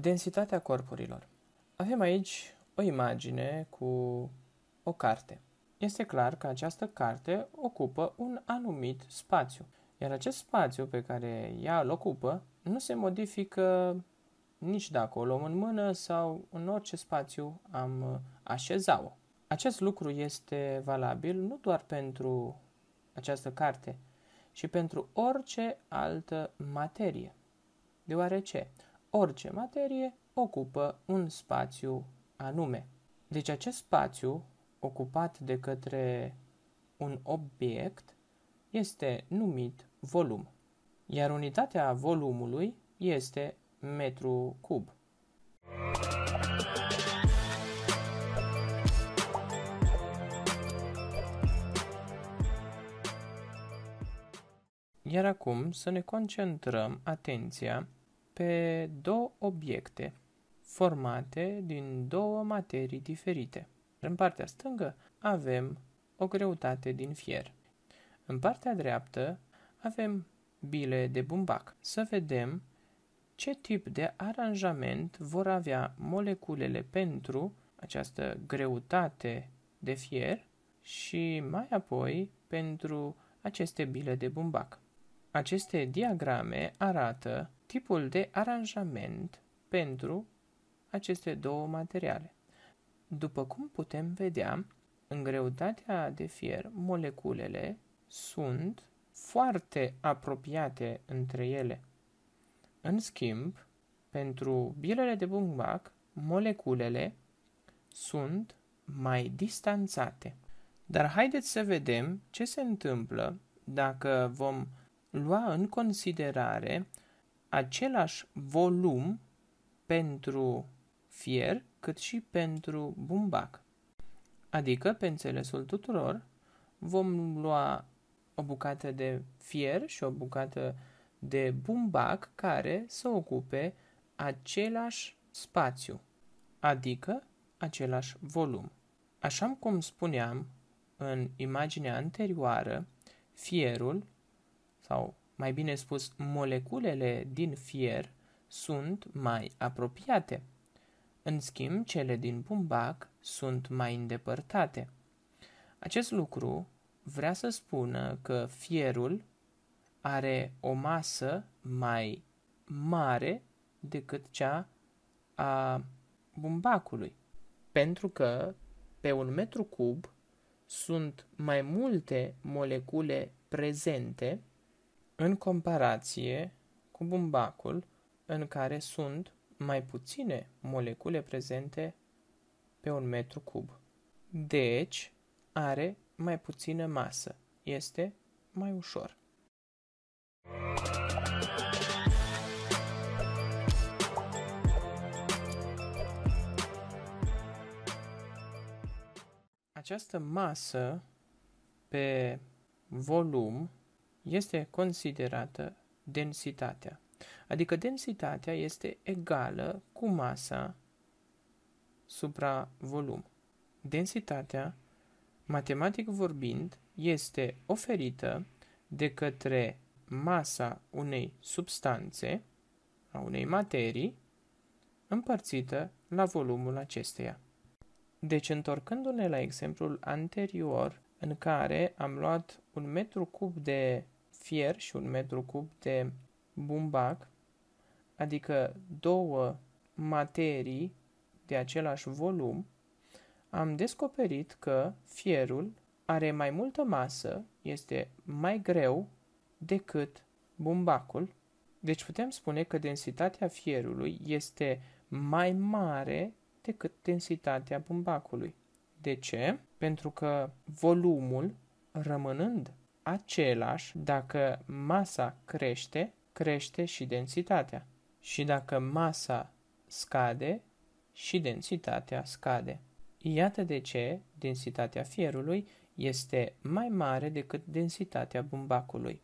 Densitatea corpurilor. Avem aici o imagine cu o carte. Este clar că această carte ocupă un anumit spațiu, iar acest spațiu pe care ea îl ocupă nu se modifică nici dacă o luăm în mână sau în orice spațiu am așeza-o. Acest lucru este valabil nu doar pentru această carte, ci pentru orice altă materie, deoarece orice materie ocupă un spațiu anume. Deci acest spațiu ocupat de către un obiect este numit volum, iar unitatea volumului este metru cub. Iar acum să ne concentrăm atenția pe două obiecte formate din două materii diferite. În partea stângă avem o greutate din fier. În partea dreaptă avem bile de bumbac. Să vedem ce tip de aranjament vor avea moleculele pentru această greutate de fier și mai apoi pentru aceste bile de bumbac. Aceste diagrame arată tipul de aranjament pentru aceste două materiale. După cum putem vedea, în greutatea de fier, moleculele sunt foarte apropiate între ele. În schimb, pentru bilele de bumbac, moleculele sunt mai distanțate. Dar haideți să vedem ce se întâmplă dacă vom lua în considerare același volum pentru fier cât și pentru bumbac. Adică, pe înțelesul tuturor, vom lua o bucată de fier și o bucată de bumbac care să ocupe același spațiu, adică același volum. Așa cum spuneam în imaginea anterioară, fierul sau mai bine spus, moleculele din fier sunt mai apropiate. În schimb, cele din bumbac sunt mai îndepărtate. Acest lucru vrea să spună că fierul are o masă mai mare decât cea a bumbacului, pentru că pe un metru cub sunt mai multe molecule prezente în comparație cu bumbacul, în care sunt mai puține molecule prezente pe un metru cub. Deci, are mai puțină masă. Este mai ușor. Această masă pe volum este considerată densitatea. Adică densitatea este egală cu masa supra volum. Densitatea, matematic vorbind, este oferită de către masa unei substanțe, a unei materii, împărțită la volumul acesteia. Deci, întorcându-ne la exemplul anterior, în care am luat un metru cub de fier și un metru cub de bumbac, adică două materii de același volum, am descoperit că fierul are mai multă masă, este mai greu decât bumbacul, deci putem spune că densitatea fierului este mai mare decât densitatea bumbacului. De ce? Pentru că volumul, rămânând același dacă masa crește, crește și densitatea. Și dacă masa scade, și densitatea scade. Iată de ce densitatea fierului este mai mare decât densitatea bumbacului.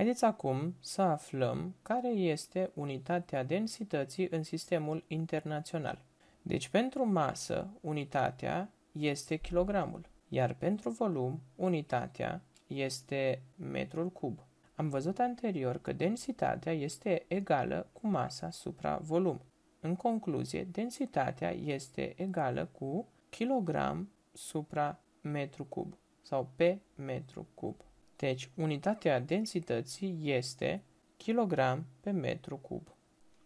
Haideți acum să aflăm care este unitatea densității în sistemul internațional. Deci pentru masă, unitatea este kilogramul, iar pentru volum, unitatea este metrul cub. Am văzut anterior că densitatea este egală cu masa supra volum. În concluzie, densitatea este egală cu kilogram supra metru cub sau pe metru cub. Deci, unitatea densității este kilogram pe metru cub.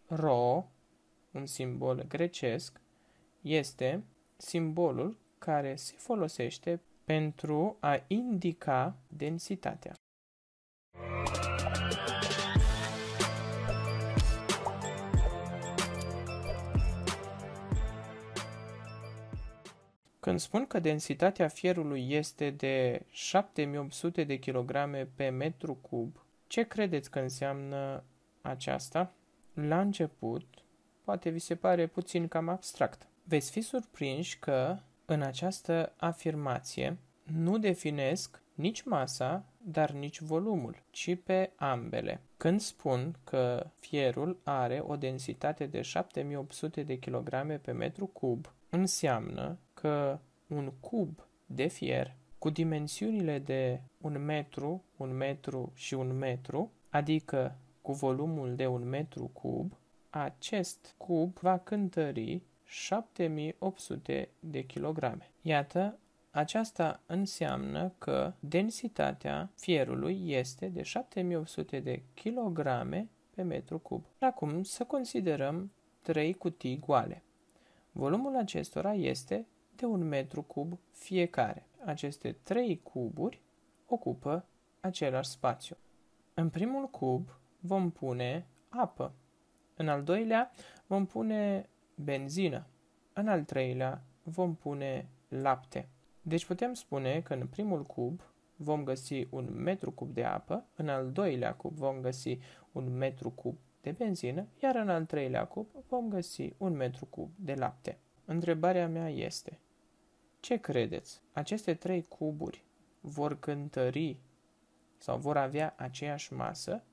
Rho, un simbol grecesc, este simbolul care se folosește pentru a indica densitatea. Când spun că densitatea fierului este de 7800 de kg pe metru cub, ce credeți că înseamnă aceasta? La început, poate vi se pare puțin cam abstract. Veți fi surprinși că, în această afirmație, nu definesc nici masa, dar nici volumul, ci pe ambele. Când spun că fierul are o densitate de 7800 de kg pe metru cub, înseamnă că un cub de fier cu dimensiunile de un metru, un metru și un metru, adică cu volumul de un metru cub, acest cub va cântări 7800 de kilograme. Iată, aceasta înseamnă că densitatea fierului este de 7800 de kilograme pe metru cub. Acum să considerăm trei cutii goale. Volumul acestora este de un metru cub fiecare. Aceste trei cuburi ocupă același spațiu. În primul cub vom pune apă. În al doilea vom pune benzină. În al treilea vom pune lapte. Deci putem spune că în primul cub vom găsi un metru cub de apă, în al doilea cub vom găsi un metru cub de benzină, iar în al treilea cub vom găsi un metru cub de lapte. Întrebarea mea este, ce credeți? Aceste trei cuburi vor cântări sau vor avea aceeași masă?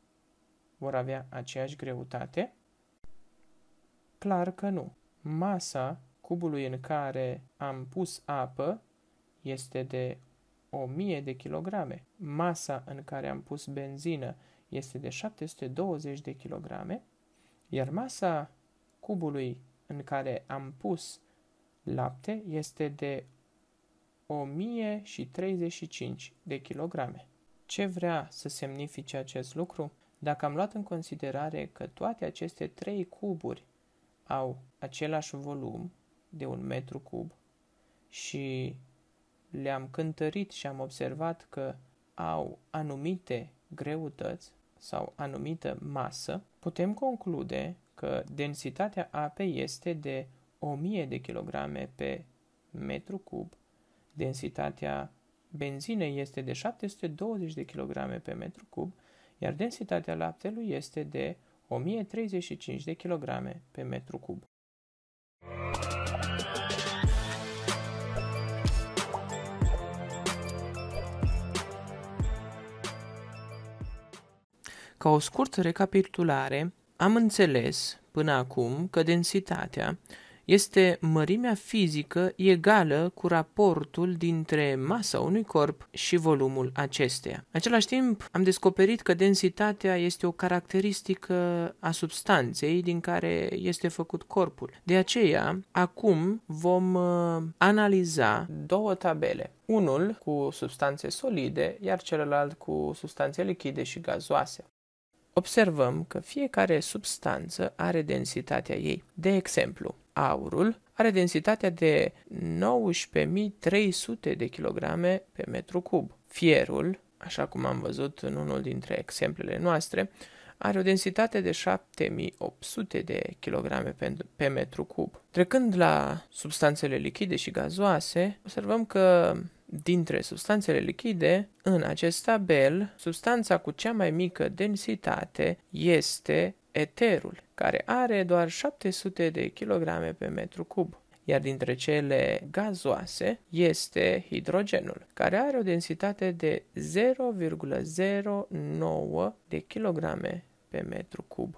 Vor avea aceeași greutate? Clar că nu. Masa cubului în care am pus apă este de 1000 de kilograme. Masa în care am pus benzină este de 720 de kilograme, iar masa cubului în care am pus lapte este de 1035 de kilograme. Ce vrea să semnifice acest lucru? Dacă am luat în considerare că toate aceste trei cuburi au același volum de un metru cub și le-am cântărit și am observat că au anumite greutăți sau anumită masă, putem conclude că densitatea apei este de 1000 de kilograme pe metru cub Densitatea benzinei este de 720 de kg pe metru cub, iar densitatea laptelui este de 1035 de kg pe metru cub. Ca o scurtă recapitulare, am înțeles până acum că densitatea este mărimea fizică egală cu raportul dintre masa unui corp și volumul acesteia. În același timp, am descoperit că densitatea este o caracteristică a substanței din care este făcut corpul. De aceea, acum vom uh, analiza două tabele unul cu substanțe solide, iar celălalt cu substanțe lichide și gazoase. Observăm că fiecare substanță are densitatea ei. De exemplu, aurul are densitatea de 19.300 de kilograme pe metru cub. Fierul, așa cum am văzut în unul dintre exemplele noastre, are o densitate de 7800 de kg pe, pe metru cub. Trecând la substanțele lichide și gazoase, observăm că dintre substanțele lichide, în acest tabel, substanța cu cea mai mică densitate este eterul, care are doar 700 de kg pe metru cub iar dintre cele gazoase este hidrogenul, care are o densitate de 0,09 de kilograme pe metru cub.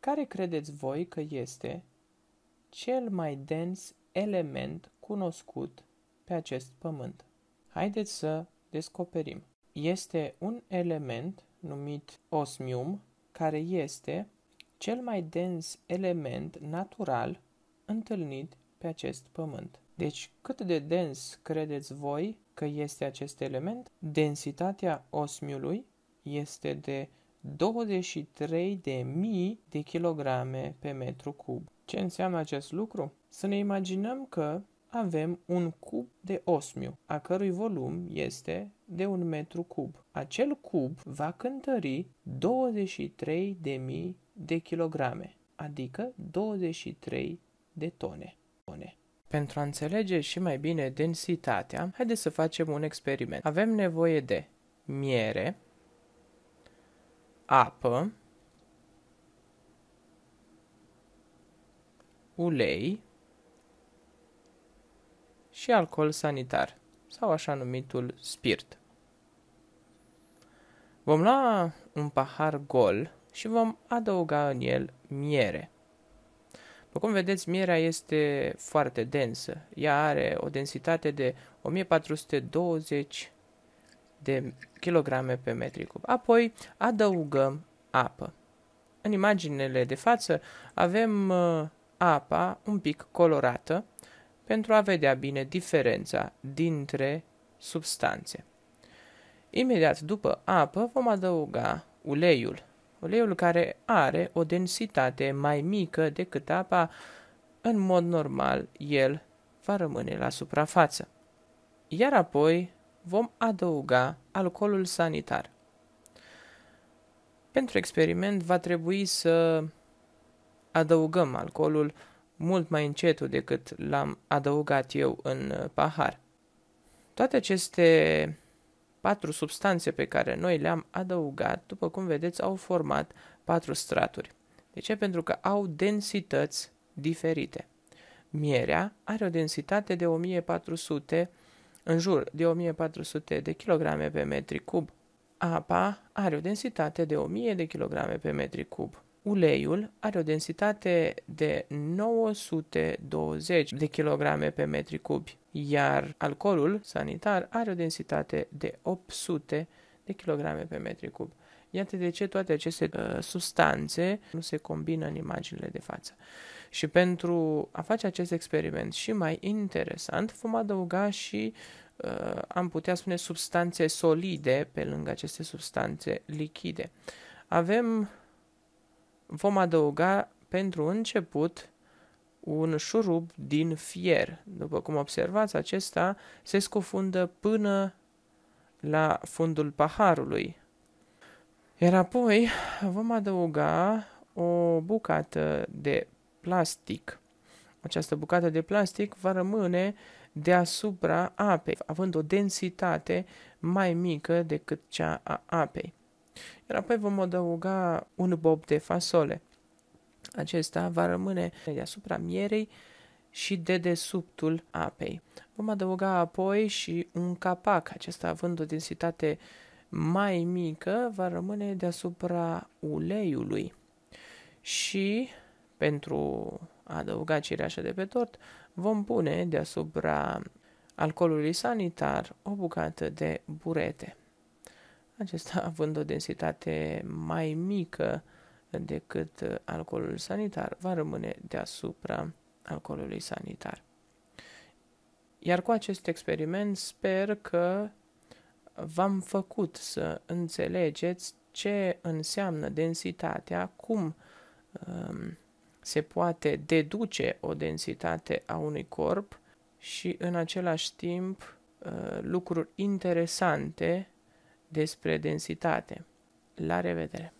Care credeți voi că este cel mai dens element cunoscut pe acest pământ. Haideți să descoperim. Este un element numit osmium, care este cel mai dens element natural întâlnit pe acest pământ. Deci, cât de dens credeți voi că este acest element? Densitatea osmiului este de 23.000 de kilograme pe metru cub. Ce înseamnă acest lucru? Să ne imaginăm că avem un cub de osmiu, a cărui volum este de un metru cub. Acel cub va cântări 23.000 de kilograme, adică 23 de tone. tone. Pentru a înțelege și mai bine densitatea, haideți să facem un experiment. Avem nevoie de miere, apă, ulei și alcool sanitar, sau așa numitul spirit. Vom lua un pahar gol și vom adăuga în el miere. După cum vedeți, mierea este foarte densă. Ea are o densitate de 1420 de kg pe metri cub. Apoi adăugăm apă. În imaginele de față avem uh, apa un pic colorată pentru a vedea bine diferența dintre substanțe. Imediat după apă vom adăuga uleiul, uleiul care are o densitate mai mică decât apa, în mod normal el va rămâne la suprafață. Iar apoi vom adăuga alcoolul sanitar. Pentru experiment va trebui să adăugăm alcoolul mult mai încet decât l-am adăugat eu în uh, pahar. Toate aceste patru substanțe pe care noi le-am adăugat, după cum vedeți, au format patru straturi. De ce? Pentru că au densități diferite. Mierea are o densitate de 1400 în jur de 1400 de kg pe metri cub. Apa are o densitate de 1000 de kg pe metri cub. Uleiul are o densitate de 920 de kg pe metri cubi, iar alcoolul sanitar are o densitate de 800 de kg pe metri cub. Iată de ce toate aceste uh, substanțe nu se combină în imaginile de față. Și pentru a face acest experiment și mai interesant, vom adăuga și uh, am putea spune substanțe solide pe lângă aceste substanțe lichide. Avem vom adăuga pentru început un șurub din fier. După cum observați, acesta se scufundă până la fundul paharului. Iar apoi vom adăuga o bucată de plastic. Această bucată de plastic va rămâne deasupra apei, având o densitate mai mică decât cea a apei. Iar apoi vom adăuga un bob de fasole. Acesta va rămâne deasupra mierei și de dedesubtul apei. Vom adăuga apoi și un capac, acesta având o densitate mai mică, va rămâne deasupra uleiului. Și pentru a adăuga cireașa de pe tort, vom pune deasupra alcoolului sanitar o bucată de burete. Acesta având o densitate mai mică decât alcoolul sanitar, va rămâne deasupra alcoolului sanitar. Iar cu acest experiment sper că v-am făcut să înțelegeți ce înseamnă densitatea, cum um, se poate deduce o densitate a unui corp și în același timp uh, lucruri interesante despre densitate. La revedere!